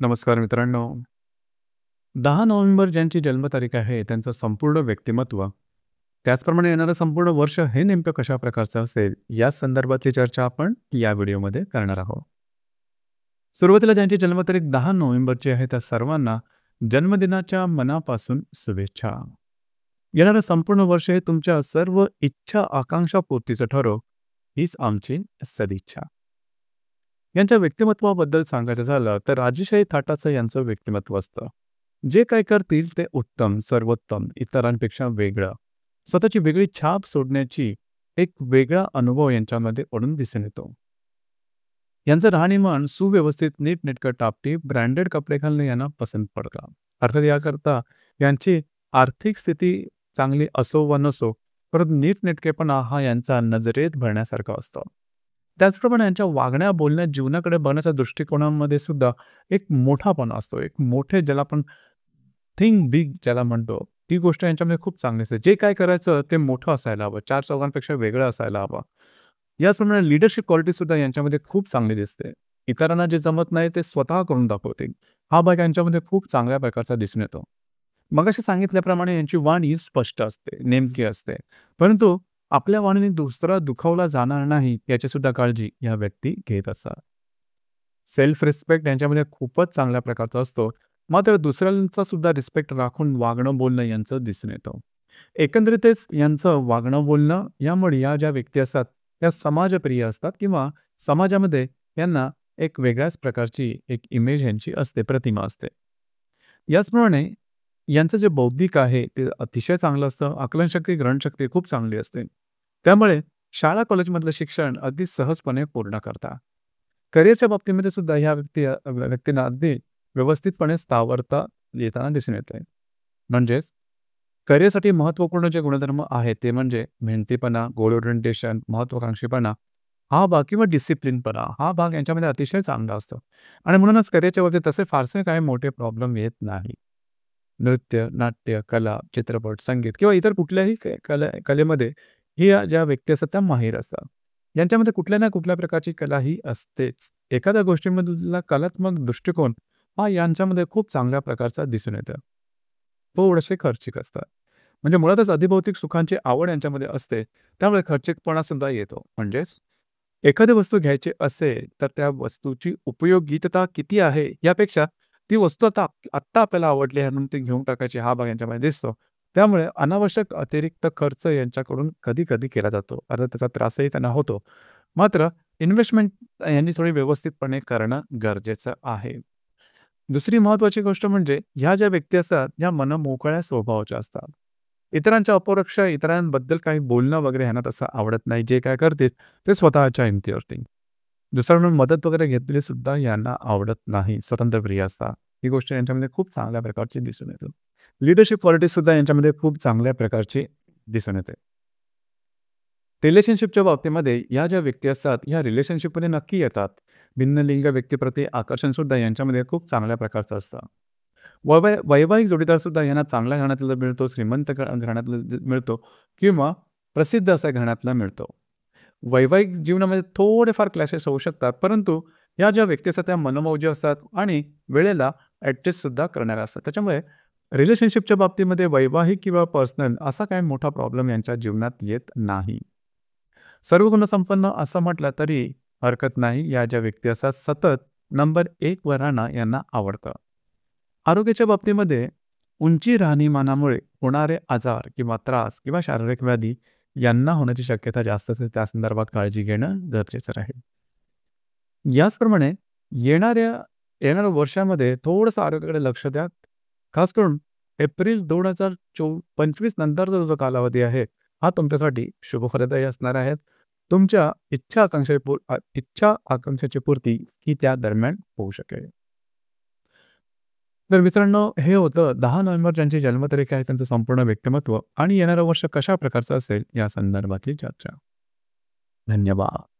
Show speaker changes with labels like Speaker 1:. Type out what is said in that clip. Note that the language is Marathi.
Speaker 1: नमस्कार मित्रांनो दहा नोव्हेंबर ज्यांची जन्मतारीख आहे त्यांचं संपूर्ण व्यक्तिमत्व त्याचप्रमाणे येणारं संपूर्ण वर्ष हे नेमकं कशा प्रकारचं असेल या संदर्भातली चर्चा आपण या व्हिडिओमध्ये करणार आहोत सुरुवातीला ज्यांची जन्मतारीख दहा नोव्हेंबरची आहे त्या सर्वांना जन्मदिनाच्या मनापासून शुभेच्छा येणारं संपूर्ण वर्ष हे तुमच्या सर्व इच्छा आकांक्षा पूर्तीचं ठरो हीच आमची सदिच्छा यांच्या व्यक्तिमत्वाबद्दल सांगायचं झालं तर राजेशाही थाटाचं यांचं व्यक्तिमत्व असतं जे काय करतील ते उत्तम सर्वोत्तम इतरांपेक्षा वेगळं स्वतःची वेगळी छाप सोडण्याची एक वेगळा अनुभव यांच्यामध्ये ओढून दिसून येतो यांचं राहणीमान सुव्यवस्थित नीटनेटकं टापटी ब्रँडेड कपडे घालणे यांना पसंत पडतं अर्थात याकरता यांची आर्थिक स्थिती चांगली असो वा नसो परंतु नीटनेटकेपणा हा यांचा नजरेत भरण्यासारखा असतो त्याचप्रमाणे यांच्या वागण्या बोलण्या जीवनाकडे बघण्याच्या दृष्टिकोनामध्ये सुद्धा एक मोठापणा असतो एक मोठे ज्याला आपण थिंग बिग ज्याला म्हणतो ती गोष्ट यांच्यामध्ये खूप चांगली असते जे काय करायचं ते मोठं असायला हवं चार चौघांपेक्षा वेगळं असायला हवं याचप्रमाणे लिडरशिप क्वालिटी सुद्धा यांच्यामध्ये खूप चांगली दिसते इतरांना जे जमत नाही ते स्वतः करून दाखवतील हा भाग यांच्यामध्ये खूप चांगल्या प्रकारचा दिसून येतो मग अशी सांगितल्याप्रमाणे यांची वाणी स्पष्ट असते नेमकी असते परंतु आपल्या वाणीने दुसरा दुखावला जाणार नाही याची सुद्धा काळजी या व्यक्ती घेत असतात सेल्फ रिस्पेक्ट यांच्यामध्ये खूपच चांगल्या प्रकारचा असतो मात्र दुसऱ्यांचा सुद्धा रिस्पेक्ट राखून वागणं बोलणं यांचं दिसून येतं एकंदरीतच यांचं वागणं बोलणं यामुळे या ज्या व्यक्ती असतात त्या समाजप्रिय असतात किंवा समाजामध्ये यांना एक वेगळ्याच प्रकारची एक इमेज यांची असते प्रतिमा असते याचप्रमाणे यांचं जे बौद्धिक आहे ते अतिशय चांगलं असतं आकलनशक्ती ग्रहणशक्ती खूप चांगली असते त्यामुळे शाळा कॉलेजमधलं शिक्षण अगदी सहजपणे पूर्ण करता करिअरच्या बाबतीमध्ये सुद्धा ह्या व्यक्ती व्यक्तींना अगदी व्यवस्थितपणे स्थावरता येताना दिसून येते म्हणजेच करिअरसाठी महत्त्वपूर्ण जे गुणधर्म आहेत ते म्हणजे मेहनतीपणा गोल ओरिएंटेशन महत्वाकांक्षीपणा हा भाग किंवा डिसिप्लिनपणा हा भाग यांच्यामध्ये अतिशय चांगला असतो आणि म्हणूनच करिअरच्या बाबतीत तसे फारसे काही मोठे प्रॉब्लेम येत नाही नृत्य नाट्य कला चित्रपट संगीत किंवा इतर कुठल्याही कले कलेमध्ये ही ज्या व्यक्ती असतात त्या माहीर असतात यांच्यामध्ये कुठल्या ना कुठल्या प्रकारची कला ही असतेच एखाद्या गोष्टीमधला कलात्मक दृष्टिकोन हा यांच्यामध्ये खूप चांगल्या प्रकारचा दिसून येतो थोडेसे खर्चिक असतात म्हणजे मुळातच अधिभौतिक सुखांची आवड यांच्यामध्ये असते त्यामुळे खर्चिकपणा सुद्धा येतो म्हणजेच एखादी वस्तू घ्यायची असेल तर त्या वस्तूची उपयोगीतता किती आहे यापेक्षा ती वस्तू आता आत्ता आपल्याला आवडली म्हणून ती घेऊन टाकायची हा भाग यांच्यामध्ये दिसतो त्यामुळे अनावश्यक अतिरिक्त खर्च यांच्याकडून कधी कधी केला जातो अर्थात त्याचा त्रासही त्यांना होतो मात्र इन्व्हेस्टमेंट यांनी थोडी व्यवस्थितपणे करणं गरजेचं आहे दुसरी महत्वाची गोष्ट म्हणजे ह्या ज्या व्यक्ती असतात ह्या मोकळ्या स्वभावाच्या असतात इतरांच्या अपरक्षा इतरांबद्दल काही बोलणं वगैरे ह्यांना तसं आवडत नाही जे काय करतील ते स्वतःच्या हिमतीवरती म्हणून मदत वगैरे घेतलेली सुद्धा यांना आवडत नाही स्वतंत्र प्रिय असता ही गोष्ट यांच्यामध्ये खूप चांगल्या प्रकारची दिसून येतो लिडरशिप क्वालिटी सुद्धा यांच्यामध्ये खूप चांगल्या प्रकारची दिसून येते रिलेशनशिपच्या बाबतीमध्ये या ज्या व्यक्ती असतात ह्या रिलेशनशिपमध्ये नक्की येतात भिन्न लिंग व्यक्तीप्रती आकर्षण सुद्धा यांच्यामध्ये खूप चांगल्या प्रकारचं असतं वैवाहिक वैवाहिक जोडीदार सुद्धा यांना चांगल्या घरातला मिळतो श्रीमंत घरातला मिळतो किंवा प्रसिद्ध असा घराण्यातला मिळतो वैवाहिक जीवनामध्ये थोडेफार क्लॅशेस होऊ शकतात परंतु या ज्या व्यक्ती असतात त्या मनमौजी असतात आणि वेळेला ॲडजस्टसुद्धा करणाऱ्या असतात त्याच्यामुळे रिलेशनशिपच्या बाबतीमध्ये वैवाहिक किंवा पर्सनल असा काय मोठा प्रॉब्लेम यांच्या जीवनात येत नाही सर्व गुणसंपन्न असं म्हटलं तरी हरकत नाही या ज्या व्यक्ती असतात सतत नंबर एक व यांना आवडतं आरोग्याच्या बाबतीमध्ये उंची राहणीमानामुळे होणारे आजार किंवा त्रास किंवा शारीरिक व्याधी यांना होण्याची शक्यता जास्त असते त्या संदर्भात काळजी घेणं गरजेचं राहील याचप्रमाणे येणाऱ्या येणाऱ्या वर्षामध्ये थोडंसं आरोग्याकडे लक्ष द्या खास करून एप्रिल दोन हजार चो पंचवीस नंतरचा जो कालावधी आहे हा तुमच्यासाठी शुभफलदायी असणार आहे तुमच्या इच्छा आकांक्षा इच्छा आकांक्षाची पूर्ती ही त्या दरम्यान होऊ शकेल तर मित्रांनो हे होतं दहा नोव्हेंबर ज्यांची जन्मतारीख आहे त्यांचं संपूर्ण व्यक्तिमत्व आणि येणारं वर्ष कशा प्रकारचं असेल या संदर्भातली चर्चा धन्यवाद